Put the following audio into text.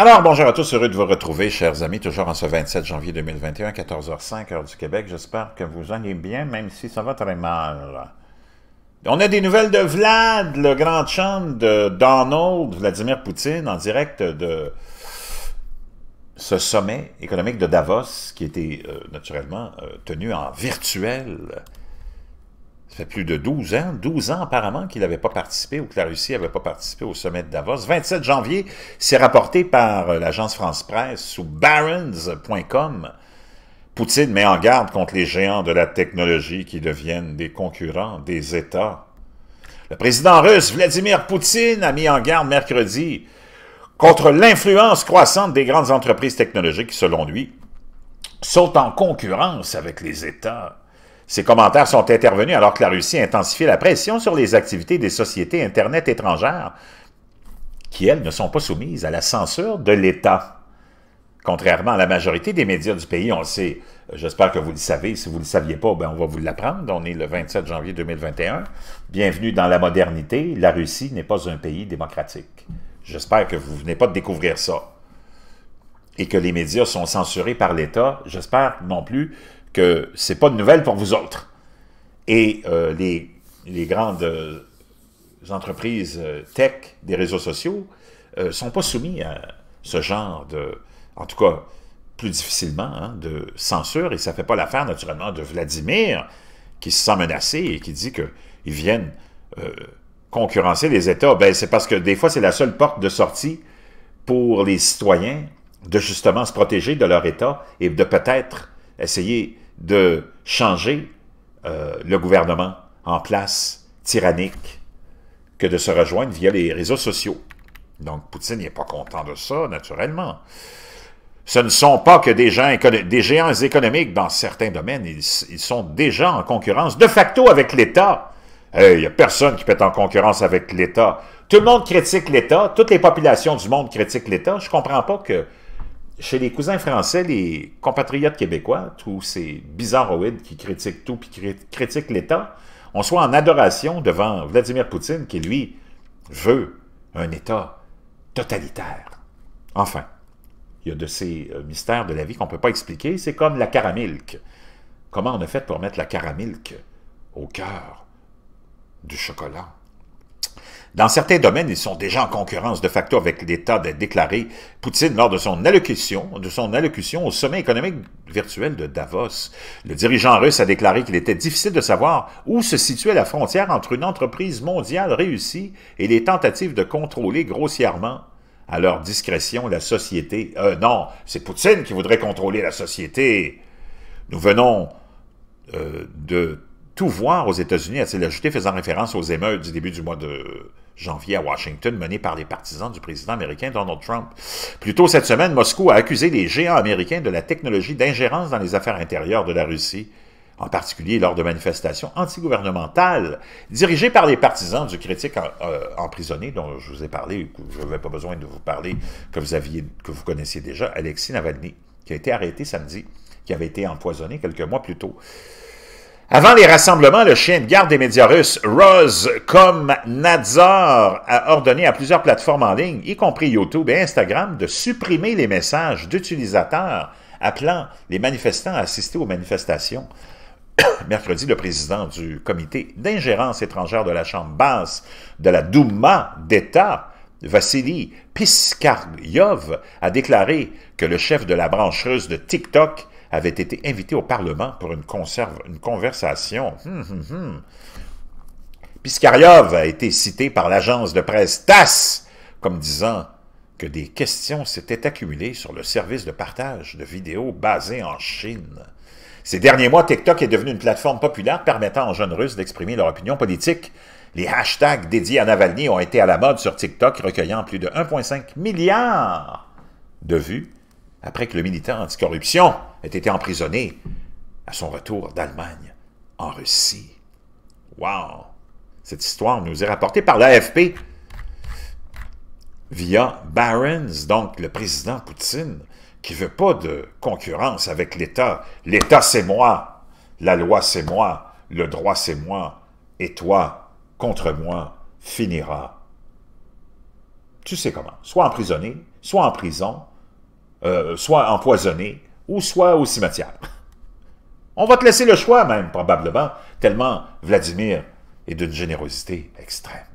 Alors, bonjour à tous, heureux de vous retrouver, chers amis, toujours en ce 27 janvier 2021, 14h05, heure du Québec. J'espère que vous allez bien, même si ça va très mal. On a des nouvelles de Vlad, le grand champ de Donald Vladimir Poutine, en direct de ce sommet économique de Davos, qui était euh, naturellement euh, tenu en virtuel ça fait plus de 12 ans, 12 ans apparemment qu'il n'avait pas participé ou que la Russie n'avait pas participé au sommet de Davos. 27 janvier, c'est rapporté par euh, l'agence France-Presse sous barons.com. Poutine met en garde contre les géants de la technologie qui deviennent des concurrents des États. Le président russe Vladimir Poutine a mis en garde mercredi contre l'influence croissante des grandes entreprises technologiques qui, selon lui, sont en concurrence avec les États ces commentaires sont intervenus alors que la Russie intensifie la pression sur les activités des sociétés Internet étrangères, qui, elles, ne sont pas soumises à la censure de l'État. Contrairement à la majorité des médias du pays, on le sait, j'espère que vous le savez, si vous ne le saviez pas, ben on va vous l'apprendre, on est le 27 janvier 2021. Bienvenue dans la modernité, la Russie n'est pas un pays démocratique. J'espère que vous venez pas de découvrir ça. Et que les médias sont censurés par l'État, j'espère non plus que c'est pas de nouvelles pour vous autres. Et euh, les, les, grandes euh, entreprises euh, tech des réseaux sociaux ne sont pas soumis à ce genre de, en tout cas plus difficilement, hein, de censure. Et ça ne fait pas l'affaire naturellement de Vladimir qui se sent menacé et qui dit qu'ils viennent concurrencer les États, ben c'est parce que des fois, c'est la seule porte de sortie pour les citoyens de justement se protéger de leur État et de peut-être essayer de changer euh, le gouvernement en place tyrannique que de se rejoindre via les réseaux sociaux. Donc Poutine n'est pas content de ça, naturellement. Ce ne sont pas que des, gens, des géants économiques dans certains domaines, ils, sont déjà en concurrence de facto avec l'État. Il n'y a personne qui peut être en concurrence avec l'État. Tout le monde critique l'État, toutes les populations du monde critiquent l'État. Je ne comprends pas que chez les cousins français, les compatriotes québécois, tous ces bizarroïdes qui critiquent tout puis qui critiquent l'État, on soit en adoration devant Vladimir Poutine qui, lui, veut un État totalitaire. Enfin, il y a de ces euh, mystères de la vie qu'on ne peut pas expliquer. C'est comme la caramilk. Comment on a fait pour mettre la caramilk au cœur du chocolat? Dans certains domaines, ils sont déjà en concurrence de facto avec l'État déclaré Poutine lors de son allocution, de son allocution au sommet économique virtuel de Davos. Le dirigeant russe a déclaré qu'il était difficile de savoir où se situait la frontière entre une entreprise mondiale réussie et les tentatives de contrôler grossièrement à leur discrétion la société. Euh, non, c'est Poutine qui voudrait contrôler la société. Nous venons euh, de tout voir aux États-Unis, a-t-il ajouté, faisant référence aux émeutes du début du mois de janvier à Washington mené par les partisans du président américain Donald Trump. Plus tôt cette semaine, Moscou a accusé les géants américains de la technologie d'ingérence dans les affaires intérieures de la Russie en particulier lors de manifestations antigouvernementales dirigées par les partisans du critique euh, emprisonné dont je vous ai parlé, que je n'avais pas besoin de vous parler, que vous, aviez, que vous connaissiez déjà, Alexis Navalny, qui a été arrêté samedi, qui avait été empoisonné quelques mois plus tôt. Avant les rassemblements, le chien de garde des médias russes, comme Komnadzor, a ordonné à plusieurs plateformes en ligne, y compris YouTube et Instagram, de supprimer les messages d'utilisateurs appelant les manifestants à assister aux manifestations. Mercredi, le président du comité d'ingérence étrangère de la Chambre basse de la Douma d'État, Vassili Piskaryov, a déclaré que le chef de la branche russe de TikTok avait été invité au Parlement pour une, conversation. Piskaryov hum, hum, hum. Piskariov a été cité par l'agence de presse TASS comme disant que des questions s'étaient accumulées sur le service de partage de vidéos basé en Chine. Ces derniers mois, TikTok est devenu une plateforme populaire permettant aux jeunes Russes d'exprimer leur opinion politique. Les hashtags dédiés à Navalny ont été à la mode sur TikTok, recueillant plus de 1,5 milliard de vues après que le militant anticorruption a été emprisonné à son retour d'Allemagne en Russie. Wow! Cette histoire nous est rapportée par l'AFP via Barron's, donc le président Poutine, qui veut pas de concurrence avec l'État. L'État, c'est moi. La loi, c'est moi. Le droit, c'est moi. Et toi, contre moi, finira. Tu sais comment. Soit emprisonné, soit en prison, euh, soit empoisonné, ou soit au cimetière. On va te laisser le choix même, probablement, tellement Vladimir est d'une générosité extrême.